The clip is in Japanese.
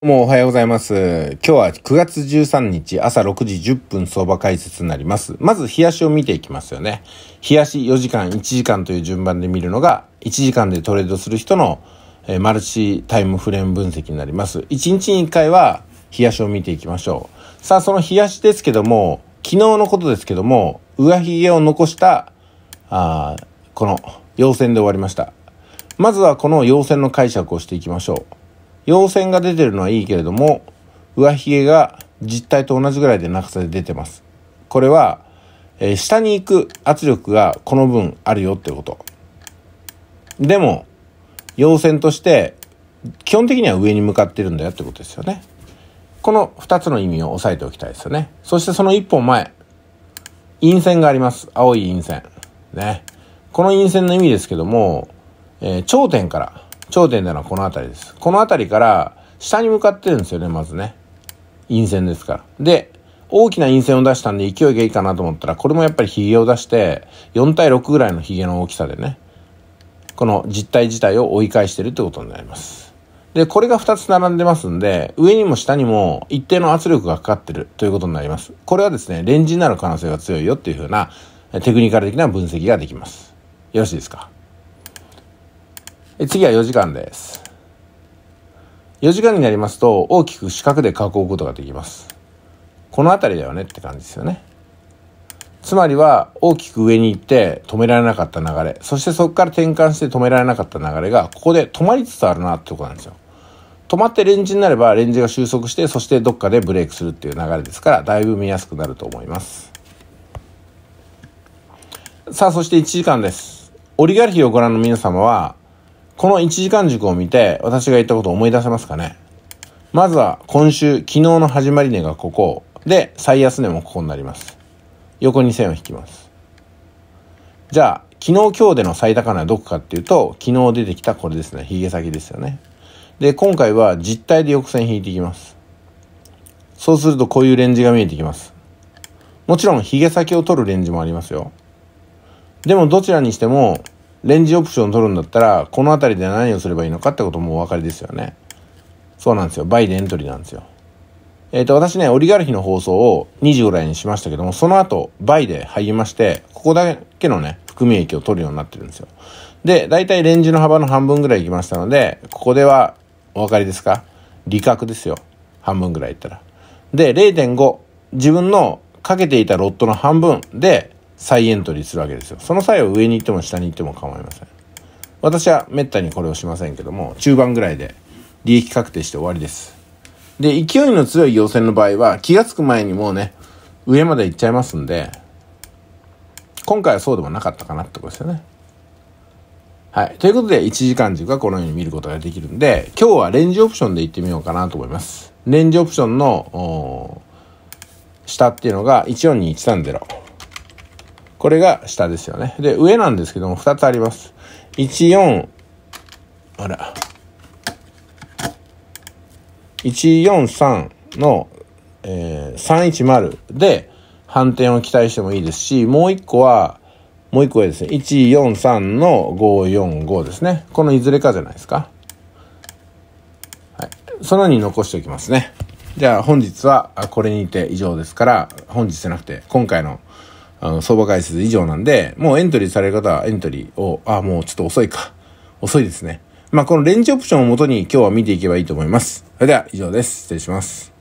どうもおはようございます。今日は9月13日朝6時10分相場解説になります。まず、冷やしを見ていきますよね。冷やし4時間、1時間という順番で見るのが、1時間でトレードする人の、えマルチタイムフレーム分析になります。1日に1回は、冷やしを見ていきましょう。さあ、その冷やしですけども、昨日のことですけども、上髭を残した、あこの、陽線で終わりました。まずはこの陽線の解釈をしていきましょう。陽線が出てるのはいいけれども、上髭が実体と同じぐらいで長さで出てます。これは、えー、下に行く圧力がこの分あるよってこと。でも、陽線として、基本的には上に向かってるんだよってことですよね。この2つの意味を押さえておきたいですよね。そしてその1本前、陰線があります。青い陰線。ね。この陰線の意味ですけども、えー、頂点から頂点でのはこの辺りです。この辺りから下に向かってるんですよね、まずね。陰線ですから。で、大きな陰線を出したんで勢いがいいかなと思ったら、これもやっぱり髭を出して、4対6ぐらいの髭の大きさでね、この実体自体を追い返してるってことになります。で、これが2つ並んでますんで、上にも下にも一定の圧力がかかってるということになります。これはですね、レンジになる可能性が強いよっていうふうなテクニカル的な分析ができます。よろしいですかえ次は4時間です。4時間になりますと大きく四角で囲うことができます。この辺りだよねって感じですよね。つまりは大きく上に行って止められなかった流れ、そしてそこから転換して止められなかった流れがここで止まりつつあるなってとこなんですよ。止まってレンジになればレンジが収束してそしてどっかでブレイクするっていう流れですからだいぶ見やすくなると思います。さあそして1時間です。オリガルヒをご覧の皆様はこの1時間軸を見て、私が言ったことを思い出せますかねまずは今週、昨日の始まり値がここ。で、最安値もここになります。横に線を引きます。じゃあ、昨日今日での最高値はどこかっていうと、昨日出てきたこれですね。髭先ですよね。で、今回は実体で横線引いていきます。そうするとこういうレンジが見えてきます。もちろん、髭先を取るレンジもありますよ。でも、どちらにしても、レンジオプション取るんだったら、この辺りで何をすればいいのかってこともお分かりですよね。そうなんですよ。倍でエントリーなんですよ。えっ、ー、と、私ね、オリガルヒの放送を2時ぐらいにしましたけども、その後、倍で入りまして、ここだけのね、含み益を取るようになってるんですよ。で、だいたいレンジの幅の半分ぐらいいきましたので、ここでは、お分かりですか利確ですよ。半分ぐらいいったら。で、0.5。自分のかけていたロットの半分で、再エントリーするわけですよ。その際は上に行っても下に行っても構いません。私はめったにこれをしませんけども、中盤ぐらいで利益確定して終わりです。で、勢いの強い要線の場合は気がつく前にもうね、上まで行っちゃいますんで、今回はそうでもなかったかなってことですよね。はい。ということで、1時間軸はこのように見ることができるんで、今日はレンジオプションで行ってみようかなと思います。レンジオプションの、下っていうのが14230。これが下ですよね。で、上なんですけども、2つあります。14、あら。143の、えー、310で反転を期待してもいいですし、もう一個は、もう一個はですね、143の545ですね。このいずれかじゃないですか。はい。そのに残しておきますね。じゃあ本日はこれにて以上ですから、本日じゃなくて今回のあの、相場解説以上なんで、もうエントリーされる方はエントリーを、あ、もうちょっと遅いか。遅いですね。まあ、このレンジオプションをもとに今日は見ていけばいいと思います。それでは以上です。失礼します。